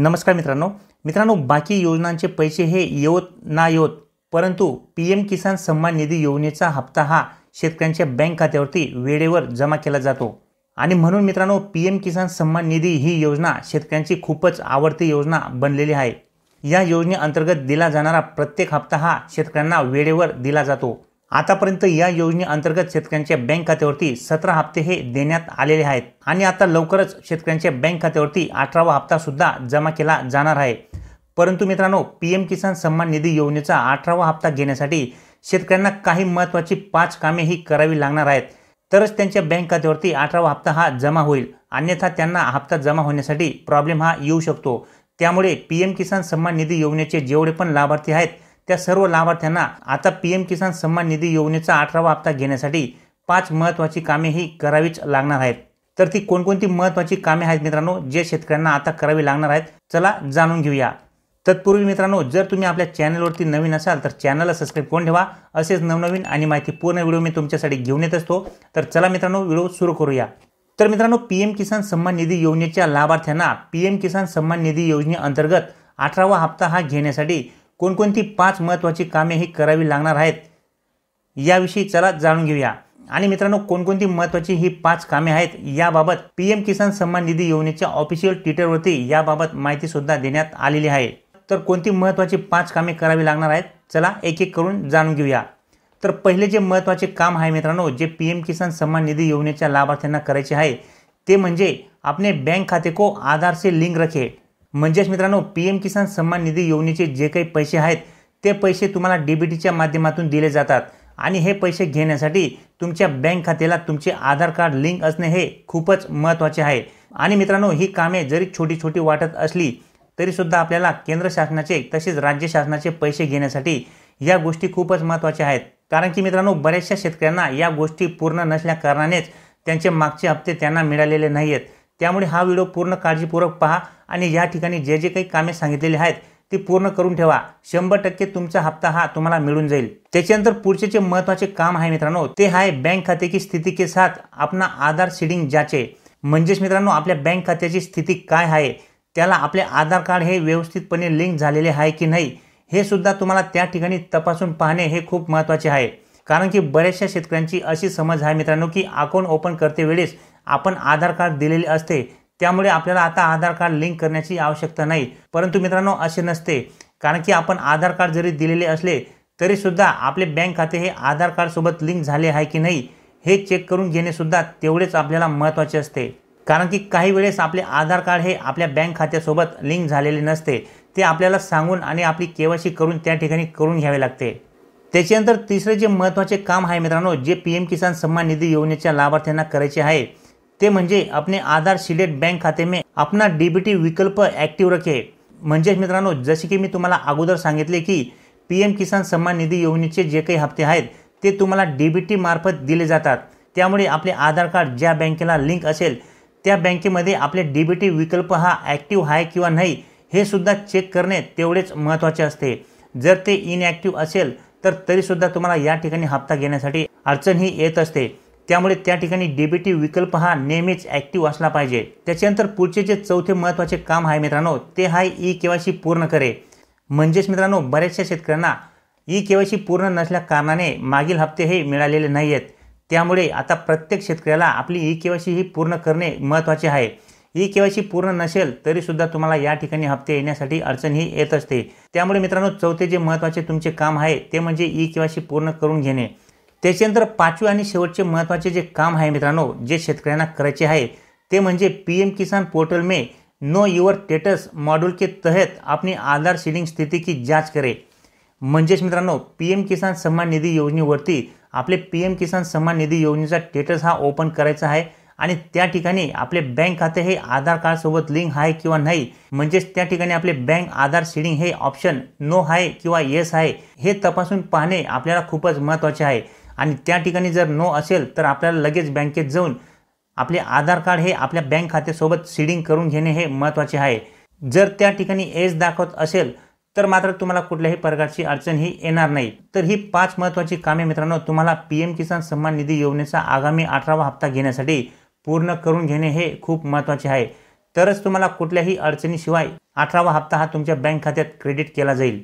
नमस्कार मित्रांनो मित्रांनो बाकी योजनांचे पैसे हे येवत ना येवत परंतु पी एम किसान सन्मान निधी योजनेचा हप्ता हा शेतकऱ्यांच्या बँक खात्यावरती वेळेवर जमा केला जातो आणि म्हणून मित्रांनो पी एम किसान सन्मान निधी ही योजना शेतकऱ्यांची खूपच आवडती योजना बनलेली आहे या योजनेअंतर्गत दिला जाणारा प्रत्येक हप्ता हा शेतकऱ्यांना वेळेवर दिला जातो आतापर्यंत या योजनेअंतर्गत शेतकऱ्यांच्या बँक खात्यावरती सतरा हप्ते हे देण्यात आलेले आहेत आणि आता लवकरच शेतकऱ्यांच्या बँक खात्यावरती अठरावा हप्ता सुद्धा जमा केला जाणार आहे परंतु मित्रांनो पी एम किसान सन्मान निधी योजनेचा अठरावा हप्ता घेण्यासाठी शेतकऱ्यांना काही महत्त्वाची पाच कामे ही करावी लागणार आहेत तरच त्यांच्या बँक खात्यावरती अठरावा हप्ता हा जमा होईल अन्यथा त्यांना हप्ता जमा होण्यासाठी प्रॉब्लेम हा येऊ शकतो त्यामुळे पी एम किसान सन्मान निधी योजनेचे जेवढे पण लाभार्थी आहेत त्या सर्व लाभार्थ्यांना आता पी एम किसान सन्मान निधी योजनेचा अठरावा हप्ता घेण्यासाठी पाच महत्त्वाची कामे ही करावीच लागणार आहेत तर ती कोणकोणती महत्त्वाची कामे आहेत मित्रांनो जे शेतकऱ्यांना आता करावी लागणार आहेत चला जाणून घेऊया तत्पूर्वी मित्रांनो जर तुम्ही आपल्या चॅनलवरती नवीन असाल तर चॅनलला सबस्क्राईब करून ठेवा असेच नवनवीन आणि माहिती पूर्ण व्हिडिओ मी तुमच्यासाठी घेऊन येत असतो तर चला मित्रांनो व्हिडिओ सुरू करूया तर मित्रांनो पी एम किसान सन्मान निधी योजनेच्या लाभार्थ्यांना पी एम किसान सन्मान निधी योजनेअंतर्गत अठरावा हप्ता हा घेण्यासाठी कोणकोणती पाच महत्त्वाची कामे ही करावी लागणार आहेत याविषयी चला जाणून घेऊया आणि मित्रांनो कोणकोणती महत्त्वाची ही पाच कामे आहेत याबाबत पी एम किसान सन्मान निधी योजनेच्या ऑफिशियल ट्विटरवरती याबाबत माहितीसुद्धा देण्यात आलेली आहे तर कोणती महत्त्वाची पाच कामे करावी लागणार आहेत चला एक एक करून जाणून घेऊया तर पहिले जे महत्त्वाचे काम आहे मित्रांनो जे पी एम किसान सन्मान निधी योजनेच्या लाभार्थ्यांना करायचे आहे ते म्हणजे आपले बँक खाते को आधारचे लिंक रखे म्हणजेच मित्रांनो पी एम किसान सन्मान निधी योजनेचे जे काही पैसे आहेत ते पैसे तुम्हाला डीबीटीच्या माध्यमातून दिले जातात आणि हे पैसे घेण्यासाठी तुमच्या बँक खात्याला तुमचे आधार कार्ड लिंक असणे हे खूपच महत्त्वाचे आहे आणि मित्रांनो ही कामे जरी छोटी छोटी वाटत असली तरीसुद्धा आपल्याला केंद्र शासनाचे तसेच राज्य शासनाचे पैसे घेण्यासाठी या गोष्टी खूपच महत्त्वाच्या आहेत कारण की मित्रांनो बऱ्याचशा शेतकऱ्यांना या गोष्टी पूर्ण नसल्या त्यांचे मागचे हप्ते त्यांना मिळालेले नाही आहेत त्यामुळे हा व्हिडिओ पूर्ण काळजीपूर्वक पहा आणि या ठिकाणी जे जे काही कामे सांगितलेली आहेत ती पूर्ण करून ठेवा शंभर टक्के तुमचा हप्ता हा तुम्हाला मिळून जाईल त्याच्यानंतर पुढचे जे महत्त्वाचे काम आहे मित्रांनो ते आहे बँक खात्याची स्थिती के साथ आपला आधार सीडिंग जाचे म्हणजेच मित्रांनो आपल्या बँक खात्याची स्थिती काय आहे त्याला आपले आधार कार्ड हे व्यवस्थितपणे लिंक झालेले आहे की नाही हे सुद्धा तुम्हाला त्या ठिकाणी तपासून पाहणे हे खूप महत्त्वाचे आहे कारण की बऱ्याचशा शेतकऱ्यांची अशी समज आहे मित्रांनो की अकाउंट ओपन करते वेळेस आपण आधार कार्ड दिलेले असते त्यामुळे आपल्याला आता आधार कार्ड लिंक करण्याची आवश्यकता नाही परंतु मित्रांनो असे नसते कारण की आपण आधार कार्ड जरी दिलेले असले तरीसुद्धा आपले बँक खाते हे आधार कार्डसोबत लिंक झाले आहे की नाही हे चेक करून घेणेसुद्धा तेवढेच आपल्याला महत्त्वाचे असते कारण की काही वेळेस आपले आधार कार्ड हे आपल्या बँक खात्यासोबत लिंक झालेले नसते ते आपल्याला सांगून आणि आपली केवायसी करून त्या ठिकाणी करून घ्यावे लागते त्याच्यानंतर तिसरे जे महत्त्वाचे काम आहे मित्रांनो जे पी एम किसान सन्मान निधी योजनेच्या लाभार्थ्यांना करायचे आहे ते म्हणजे आपले आधार सिलेक्ट बँक खाते मे आपला डीबीटी विकल्प ॲक्टिव्ह रखे म्हणजेच मित्रांनो जसे की मी तुम्हाला अगोदर सांगितले की पी एम किसान सन्मान निधी योजनेचे जे काही हप्ते आहेत ते तुम्हाला डी बी टी मार्फत दिले जातात त्यामुळे आपले आधार कार्ड ज्या बँकेला लिंक असेल त्या बँकेमध्ये आपले डीबीटी विकल्प हा ॲक्टिव्ह आहे किंवा नाही हे सुद्धा चेक करणे तेवढेच महत्त्वाचे असते जर ते इनॲक्टिव्ह असेल तर तरीसुद्धा तुम्हाला या ठिकाणी हप्ता घेण्यासाठी अडचण ही येत असते त्यामुळे त्या ठिकाणी डेबिटिव्ह विकल्प हा नेहमीच ॲक्टिव्ह असला पाहिजे त्याच्यानंतर पुढचे जे चौथे महत्त्वाचे काम आहे मित्रांनो ते आहे ई केवायसी पूर्ण करे म्हणजेच मित्रांनो बऱ्याचशा शेतकऱ्यांना ई केवायसी पूर्ण नसल्या कारणाने मागील हप्ते हे मिळालेले नाही आहेत त्यामुळे आता प्रत्येक शेतकऱ्याला आपली ई केवायसी ही पूर्ण करणे महत्त्वाचे आहे ई केवायसी पूर्ण नसेल तरीसुद्धा तुम्हाला या ठिकाणी हप्ते येण्यासाठी अडचण ही येत असते त्यामुळे मित्रांनो चौथे जे महत्त्वाचे तुमचे काम आहे ते म्हणजे ई केवायसी पूर्ण करून घेणे त्याच्यानंतर पाचवे आणि शेवटचे महत्त्वाचे जे काम आहे मित्रांनो जे शेतकऱ्यांना करायचे आहे ते म्हणजे पी एम किसान पोर्टल मे नो युअर स्टेटस मॉड्यूल के तहत आपली आधार सीडिंग स्थिती की जाच करे म्हणजेच मित्रांनो पी एम किसान सन्मान निधी योजनेवरती आपले पी एम किसान सन्मान निधी योजनेचा स्टेटस हा ओपन करायचा आहे आणि त्या ठिकाणी आपले बँक खाते हे आधार कार्डसोबत लिंक आहे किंवा नाही म्हणजेच त्या ठिकाणी आपले बँक आधार सिडिंग हे ऑप्शन नो आहे किंवा येस आहे हे तपासून पाहणे आपल्याला खूपच महत्त्वाचे आहे आणि त्या ठिकाणी जर नो असेल तर आपल्याला लगेच बँकेत जाऊन आपले आधार कार्ड हे आपल्या बँक खात्यासोबत सीडिंग करून घेणे हे महत्त्वाचे आहे जर त्या ठिकाणी एज दाखवत असेल तर मात्र तुम्हाला कुठल्याही प्रकारची अडचण ही येणार नाही तर ही पाच महत्त्वाची कामे मित्रांनो तुम्हाला पी एम किसान सन्मान निधी योजनेचा आगामी अठरावा हप्ता घेण्यासाठी पूर्ण करून घेणे हे खूप महत्त्वाचे आहे तरच तुम्हाला कुठल्याही अडचणीशिवाय अठरावा हप्ता हा तुमच्या बँक खात्यात क्रेडिट केला जाईल